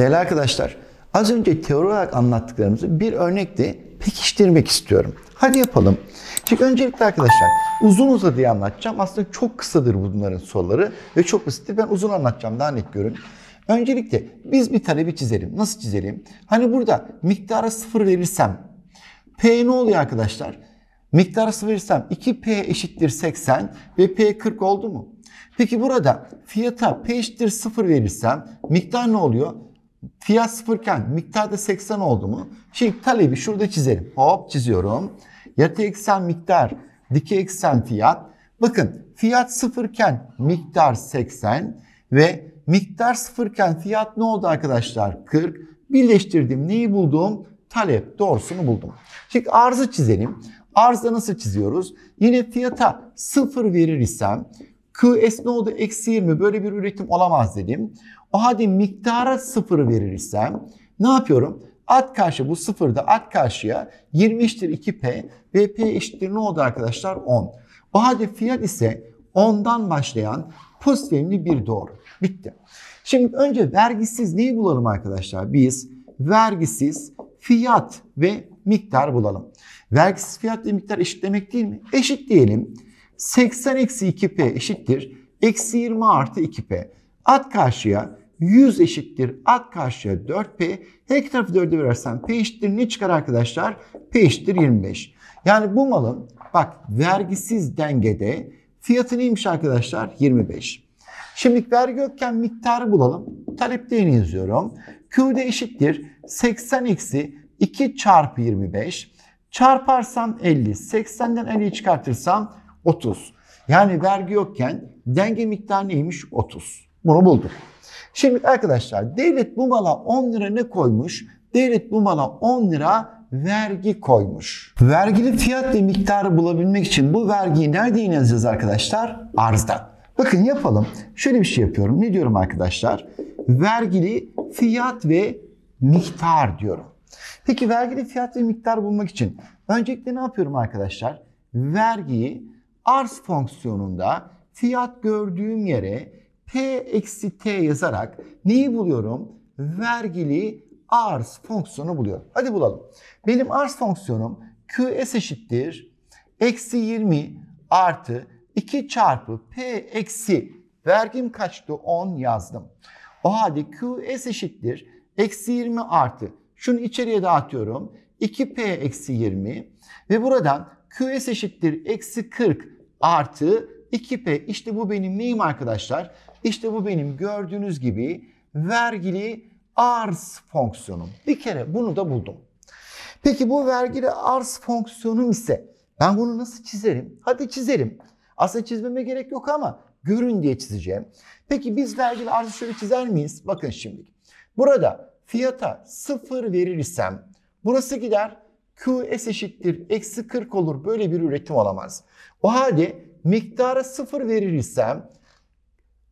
Değerli arkadaşlar, az önce teori olarak anlattıklarımızı bir örnekle pekiştirmek istiyorum. Hadi yapalım. Çünkü öncelikle arkadaşlar uzun uzadıya anlatacağım. Aslında çok kısadır bunların soruları ve çok basit. Ben uzun anlatacağım daha net görün. Öncelikle biz bir talebi çizelim. Nasıl çizelim? Hani burada miktara sıfır verirsem P ne oluyor arkadaşlar? Miktara sıfır verirsem 2P eşittir 80 ve P 40 oldu mu? Peki burada fiyata P eşittir 0 verirsem miktar ne oluyor? Fiyat sıfırken miktar da 80 oldu mu? Şimdi talebi şurada çizelim. Hop çiziyorum. Yatay eksen miktar, dikey eksen fiyat. Bakın fiyat sıfırken miktar 80 ve miktar sıfırken fiyat ne oldu arkadaşlar? 40. Birleştirdim neyi buldum? Talep doğrusunu buldum. Şimdi arzı çizelim. Arzda nasıl çiziyoruz? Yine fiyata sıfır verir isem QS ne oldu? Eksi 20 böyle bir üretim olamaz dedim. O halde miktara sıfırı verirsem ne yapıyorum? At karşı bu sıfırda at karşıya 20 eşittir 2P ve P eşittir ne oldu arkadaşlar? 10. O halde fiyat ise 10'dan başlayan pozitifli bir doğru. Bitti. Şimdi önce vergisiz neyi bulalım arkadaşlar? Biz vergisiz fiyat ve miktar bulalım. Vergisiz fiyat ve miktar eşit demek değil mi? Eşit diyelim. 80 eksi 2p eşittir. Eksi 20 artı 2p. At karşıya 100 eşittir. At karşıya 4p. Her iki tarafı 4'e bölersen p eşittir. Ne çıkar arkadaşlar? P eşittir 25. Yani bu malın bak vergisiz dengede fiyatı neymiş arkadaşlar? 25. Şimdi vergi ötken miktarı bulalım. Talep değerini yazıyorum. Q'de eşittir 80 eksi 2 çarpı 25. Çarparsam 50. 80'den 50'yi çıkartırsam 30. Yani vergi yokken denge miktarı neymiş? 30. Bunu bulduk. Şimdi arkadaşlar devlet bu mala 10 lira ne koymuş? Devlet bu mala 10 lira vergi koymuş. Vergili fiyat ve miktarı bulabilmek için bu vergiyi nerede yazacağız arkadaşlar? Arzdan. Bakın yapalım. Şöyle bir şey yapıyorum. Ne diyorum arkadaşlar? Vergili fiyat ve miktar diyorum. Peki vergili fiyat ve miktar bulmak için öncelikle ne yapıyorum arkadaşlar? Vergiyi arz fonksiyonunda fiyat gördüğüm yere P eksi T yazarak neyi buluyorum? Vergili arz fonksiyonu buluyorum. Hadi bulalım. Benim arz fonksiyonum QS eşittir. Eksi 20 artı 2 çarpı P eksi vergim kaçtı 10 yazdım. O halde QS eşittir. Eksi 20 artı. Şunu içeriye dağıtıyorum. 2P eksi 20 ve buradan QS eşittir eksi 40 artı 2P. İşte bu benim neyim arkadaşlar? İşte bu benim gördüğünüz gibi vergili arz fonksiyonum. Bir kere bunu da buldum. Peki bu vergili arz fonksiyonum ise ben bunu nasıl çizerim? Hadi çizerim. Aslında çizmeme gerek yok ama görün diye çizeceğim. Peki biz vergili arzı şöyle çizer miyiz? Bakın şimdi. Burada fiyata 0 verirsem burası gider QS eşittir eksi 40 olur. Böyle bir üretim olamaz. O halde miktara 0 verir isem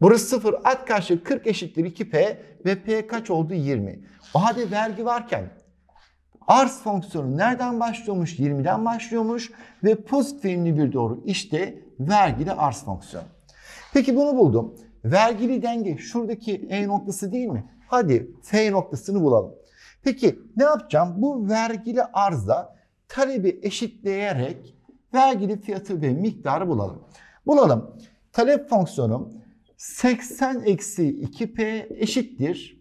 burası 0 at karşı 40 eşittir 2P ve P kaç oldu 20. O halde vergi varken arz fonksiyonu nereden başlıyormuş? 20'den başlıyormuş ve pozitif eğimli bir doğru. İşte vergili arz fonksiyonu. Peki bunu buldum. Vergili denge şuradaki E noktası değil mi? Hadi F noktasını bulalım. Peki ne yapacağım? Bu vergili arzda talebi eşitleyerek vergili fiyatı ve miktarı bulalım. Bulalım. Talep fonksiyonum 80 eksi 2p eşittir.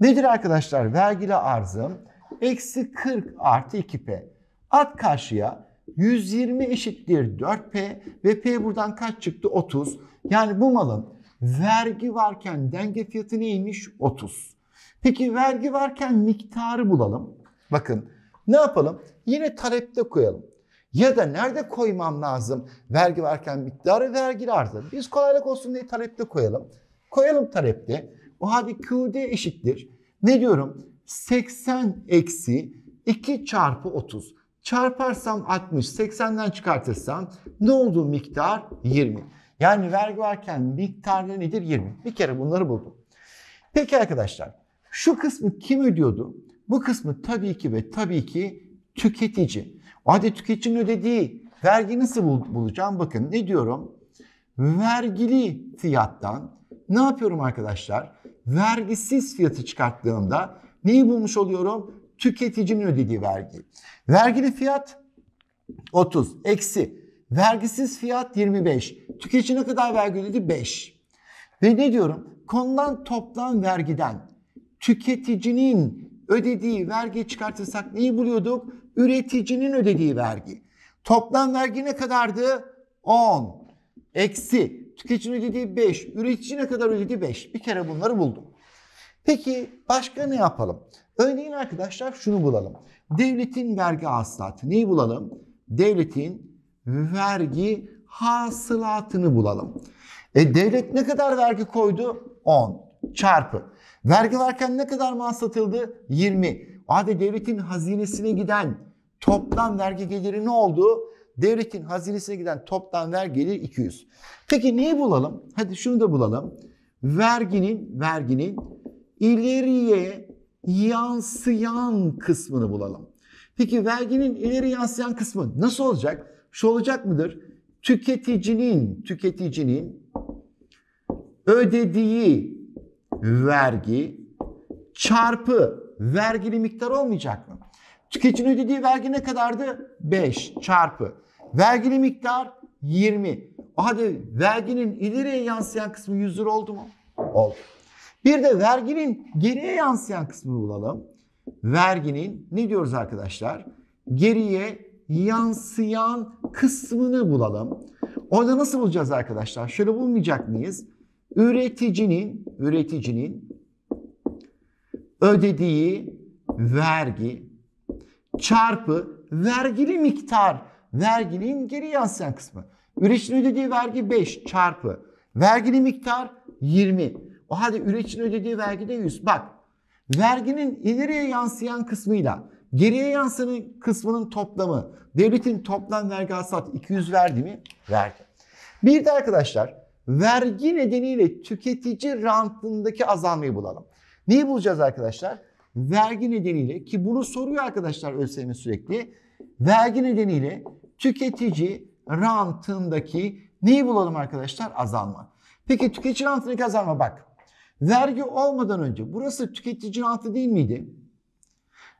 Nedir arkadaşlar? Vergili arzım eksi 40 artı 2p. At karşıya 120 eşittir 4p ve p buradan kaç çıktı? 30. Yani bu malın vergi varken denge fiyatı neymiş? 30. Peki vergi varken miktarı bulalım. Bakın ne yapalım? Yine talepte koyalım. Ya da nerede koymam lazım? Vergi varken miktarı vergi arzı. Biz kolaylık olsun diye talepte koyalım. Koyalım talepte. O halde QD eşittir. Ne diyorum? 80 eksi 2 çarpı 30. Çarparsam 60, 80'den çıkartırsam ne oldu miktar? 20. Yani vergi varken miktarı nedir? 20. Bir kere bunları buldum. Peki arkadaşlar şu kısmı kim ödüyordu? Bu kısmı tabii ki ve tabii ki tüketici. O halde tüketicinin ödediği vergi nasıl bul bulacağım? Bakın ne diyorum? Vergili fiyattan ne yapıyorum arkadaşlar? Vergisiz fiyatı çıkarttığımda neyi bulmuş oluyorum? Tüketicinin ödediği vergi. Vergili fiyat 30 eksi vergisiz fiyat 25. Tüketici ne kadar vergi ödedi? 5. Ve ne diyorum? Konulan toplam vergiden tüketicinin ödediği vergi çıkartırsak neyi buluyorduk? Üreticinin ödediği vergi. Toplam vergi ne kadardı? 10. Eksi. Tüketicinin ödediği 5. Üretici ne kadar ödedi? 5. Bir kere bunları buldum. Peki başka ne yapalım? Örneğin arkadaşlar şunu bulalım. Devletin vergi hasılatı. Neyi bulalım? Devletin vergi hasılatını bulalım. E devlet ne kadar vergi koydu? 10 çarpı. Vergi varken ne kadar mal satıldı? 20. Abi devletin hazinesine giden toplam vergi geliri ne oldu? Devletin hazinesine giden toplam vergi geliri 200. Peki neyi bulalım? Hadi şunu da bulalım. Verginin, verginin ileriye yansıyan kısmını bulalım. Peki verginin ileri yansıyan kısmı nasıl olacak? Şu olacak mıdır? Tüketicinin, tüketicinin ödediği vergi çarpı vergili miktar olmayacak mı? Tüketicinin ödediği vergi ne kadardı? 5 çarpı. Vergili miktar 20. Hadi verginin ileriye yansıyan kısmı 100 lira oldu mu? Oldu. Bir de verginin geriye yansıyan kısmını bulalım. Verginin ne diyoruz arkadaşlar? Geriye yansıyan kısmını bulalım. Orada nasıl bulacağız arkadaşlar? Şöyle bulmayacak mıyız? üreticinin üreticinin ödediği vergi çarpı vergili miktar verginin geri yansıyan kısmı. Üreticinin ödediği vergi 5 çarpı vergili miktar 20. O halde üreticinin ödediği vergi de 100. Bak verginin ileriye yansıyan kısmıyla geriye yansıyan kısmının toplamı devletin toplam vergi hasılat 200 verdi mi? Verdi. Bir de arkadaşlar vergi nedeniyle tüketici rantındaki azalmayı bulalım. Neyi bulacağız arkadaşlar? Vergi nedeniyle ki bunu soruyor arkadaşlar ÖSYM sürekli. Vergi nedeniyle tüketici rantındaki neyi bulalım arkadaşlar? Azalma. Peki tüketici rantındaki azalma bak. Vergi olmadan önce burası tüketici rantı değil miydi?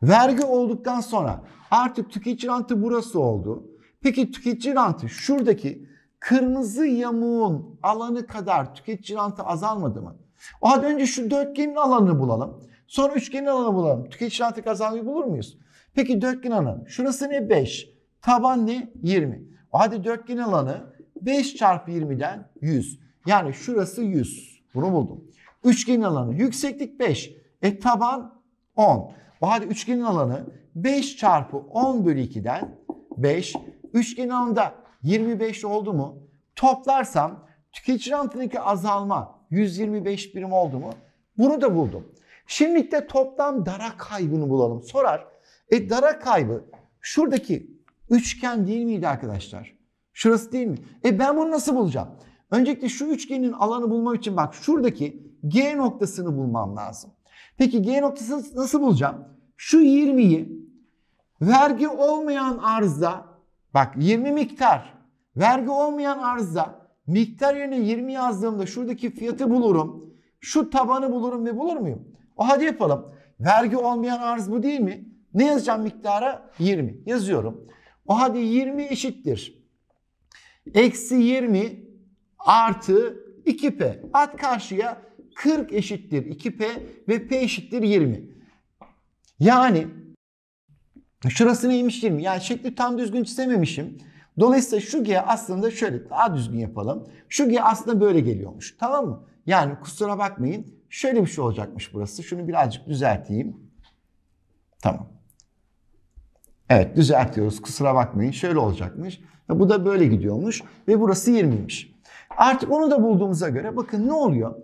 Vergi olduktan sonra artık tüketici rantı burası oldu. Peki tüketici rantı şuradaki kırmızı yamuğun alanı kadar tüketici rantı azalmadı mı? O halde önce şu dörtgenin alanını bulalım. Sonra üçgenin alanını bulalım. Tüketici rantı kazanmayı bulur muyuz? Peki dörtgen alanı. Şurası ne? 5. Taban ne? 20. O halde dörtgen alanı 5 çarpı 20'den 100. Yani şurası 100. Bunu buldum. Üçgenin alanı yükseklik 5. E taban 10. O halde üçgenin alanı 5 çarpı 10 bölü 2'den 5. Üçgenin alanında 25 oldu mu? Toplarsam tüketici rantındaki azalma 125 birim oldu mu? Bunu da buldum. Şimdilik de toplam dara kaybını bulalım. Sorar. E dara kaybı şuradaki üçgen değil miydi arkadaşlar? Şurası değil mi? E ben bunu nasıl bulacağım? Öncelikle şu üçgenin alanı bulmak için bak şuradaki G noktasını bulmam lazım. Peki G noktasını nasıl bulacağım? Şu 20'yi vergi olmayan arzda Bak 20 miktar. Vergi olmayan arzda miktar yerine 20 yazdığımda şuradaki fiyatı bulurum. Şu tabanı bulurum ve bulur muyum? O hadi yapalım. Vergi olmayan arz bu değil mi? Ne yazacağım miktara? 20. Yazıyorum. O hadi 20 eşittir. Eksi 20 artı 2P. At karşıya 40 eşittir 2P ve P eşittir 20. Yani Şurası neymiş 20. Yani şekli tam düzgün çizememişim. Dolayısıyla şu G aslında şöyle daha düzgün yapalım. Şu G aslında böyle geliyormuş. Tamam mı? Yani kusura bakmayın. Şöyle bir şey olacakmış burası. Şunu birazcık düzelteyim. Tamam. Evet düzeltiyoruz. Kusura bakmayın. Şöyle olacakmış. Bu da böyle gidiyormuş. Ve burası 20'ymiş. Artık onu da bulduğumuza göre bakın ne oluyor?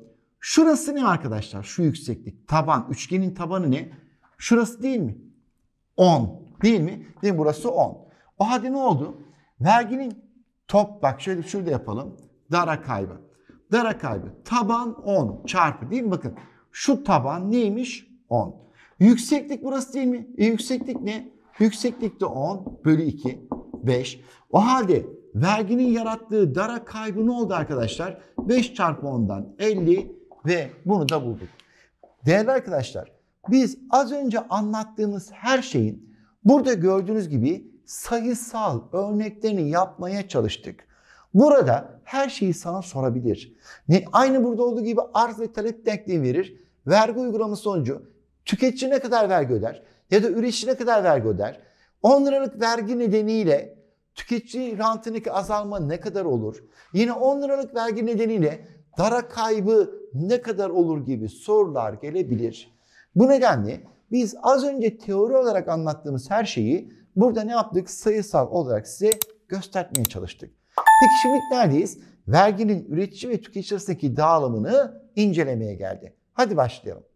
Şurası ne arkadaşlar? Şu yükseklik. Taban. Üçgenin tabanı ne? Şurası değil mi? 10. Değil mi? Değil mi? Burası 10. O hadi ne oldu? Verginin top bak şöyle şurada yapalım. Dara kaybı. Dara kaybı. Taban 10 çarpı değil mi? Bakın şu taban neymiş? 10. Yükseklik burası değil mi? E, yükseklik ne? Yükseklik de 10 bölü 2 5. O halde verginin yarattığı dara kaybı ne oldu arkadaşlar? 5 çarpı 10'dan 50 ve bunu da bulduk. Değerli arkadaşlar biz az önce anlattığımız her şeyin Burada gördüğünüz gibi sayısal örneklerini yapmaya çalıştık. Burada her şeyi sana sorabilir. Ne, aynı burada olduğu gibi arz ve talep denklemi verir. Vergi uygulaması sonucu tüketici ne kadar vergi öder ya da üretici ne kadar vergi öder? 10 liralık vergi nedeniyle tüketici rantındaki azalma ne kadar olur? Yine 10 liralık vergi nedeniyle dara kaybı ne kadar olur gibi sorular gelebilir. Bu nedenle biz az önce teori olarak anlattığımız her şeyi burada ne yaptık? Sayısal olarak size göstermeye çalıştık. Peki şimdi neredeyiz? Verginin üretici ve tüketici arasındaki dağılımını incelemeye geldi. Hadi başlayalım.